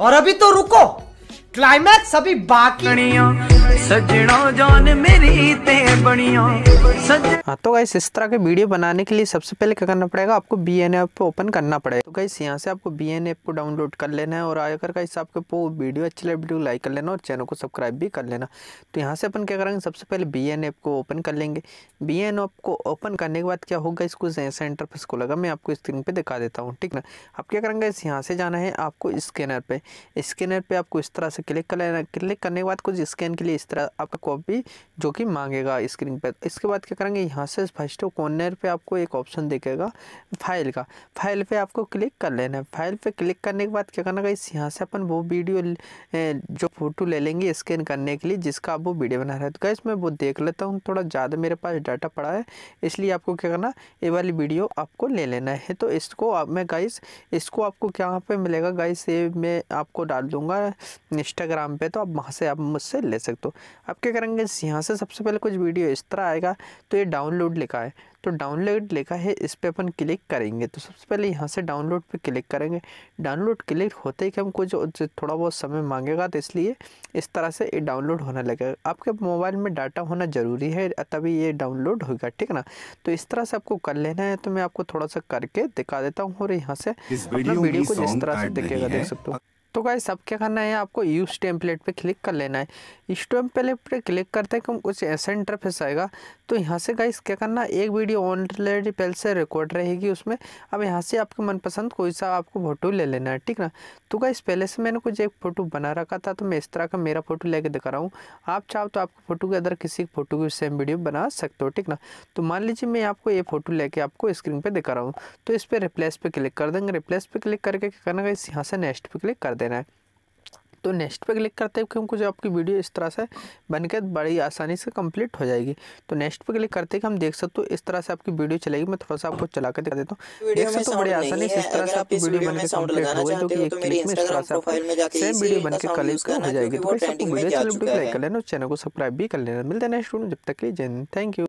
और अभी तो रुको क्लाइमैक्स अभी बाकी हाँ तो गाइस इस तरह के वीडियो बनाने के लिए सबसे पहले क्या करना पड़ेगा आपको बी एन एप पे ओपन करना पड़ेगा तो गाइस यहाँ से आपको बी एन एप को डाउनलोड कर लेना है और आकर गाइस आपके वो वीडियो अच्छी लगे वीडियो लाइक कर लेना और चैनल को सब्सक्राइब भी कर लेना तो यहाँ से अपन क्या करेंगे सबसे पहले बी एन एप को ओपन कर लेंगे बी एन एप को ओपन करने के बाद क्या होगा इसको ऐसा इंटरफेस को लगा मैं आपको स्क्रीन पर दिखा देता हूँ ठीक ना आप क्या करेंगे इस यहाँ से जाना है आपको स्कैनर पर स्कैनर पर आपको इस तरह से क्लिक कर लेना क्लिक करने के बाद कुछ स्कैन के लिए इस तरह आपका कॉपी जो कि मांगेगा स्क्रीन पर इसके बाद क्या करेंगे यहाँ से फर्स्ट कॉर्नर पे आपको एक ऑप्शन दिखेगा फाइल का फाइल पे आपको क्लिक कर लेना है फाइल पे क्लिक करने के बाद क्या करना इस यहाँ से अपन वो वीडियो जो फोटो ले लेंगे स्कैन करने के लिए जिसका आप वो वीडियो बना रहे हैं तो गैस मैं वो देख लेता हूँ थोड़ा ज़्यादा मेरे पास डाटा पड़ा है इसलिए आपको क्या करना ये वाली वीडियो आपको ले लेना है तो इसको आप मैं गाइस इसको आपको क्या पे मिलेगा गाइस ये मैं आपको डाल दूंगा इंस्टाग्राम पे तो आप वहाँ से आप मुझसे ले सकते हो तो अब क्या करेंगे यहाँ से सबसे पहले कुछ वीडियो इस तरह आएगा तो ये डाउनलोड लिखा है तो डाउनलोड लिखा है इस पर अपन क्लिक करेंगे तो सबसे पहले यहाँ से डाउनलोड पे क्लिक करेंगे डाउनलोड क्लिक होते ही कि हम कुछ थोड़ा बहुत समय मांगेगा तो इसलिए इस तरह से ये डाउनलोड होने लगेगा आपके मोबाइल में डाटा होना ज़रूरी है तभी ये डाउनलोड होगा ठीक ना तो इस तरह से आपको कर लेना है तो मैं आपको थोड़ा सा करके दिखा देता हूँ और यहाँ से वीडियो को जिस तरह से दिखेगा देख सकते हो तो गाइस अब क्या करना है आपको यूज़ टेम्पलेट पे क्लिक कर लेना है इस टेम्पलेट पे क्लिक करते हैं कि कुछ ऐसा इंटरफेस आएगा तो यहाँ से गाइस क्या करना एक वीडियो ऑनलाइन पहले से रिकॉर्ड रहेगी उसमें अब यहाँ से आपके मनपसंद कोई सा आपको फ़ोटो ले लेना है ठीक ना तो गाइस पहले से मैंने कुछ एक फ़ोटो बना रखा था तो मैं इस तरह का मेरा फ़ोटो लेके दिखा रहा हूँ आप चाहो तो आपको फ़ोटो के अंदर किसी फ़ोटो की सेम वीडियो बना सकते हो ठीक ना तो मान लीजिए मैं आपको ये फ़ोटो लेके आपको स्क्रीन पर दिखा रहा हूँ तो इस पर रिप्लेस पर क्लिक कर देंगे रिप्लेस पर क्लिक करके क्या करना गाइस यहाँ से नेक्स्ट पर क्लिक कर देना है तो नेक्स्ट पे क्लिक करते हैं क्योंकि जो आपकी वीडियो इस तरह से बनकर बड़ी आसानी से कंप्लीट हो जाएगी तो नेक्स्ट पे क्लिक करते हैं कि हम देख सकते हो इस तरह से आपकी वीडियो चलेगी मैं थोड़ा सा आपको चला कर दिखा देता हूँ देख सकते हो बड़ी आसानी से इस तरह से आपकी वीडियो बनकर कम्प्लीट हो गई जो तो कि तो एक क्लिक में इस तरह से आपकी सेम वीडियो बनकर कलेक्ट हो जाएगी तो वीडियो लाइक कर लेना चैनल को सब्सक्राइब भी कर लेना मिलते हैं नेक्स्ट जब तक जय थैंक यू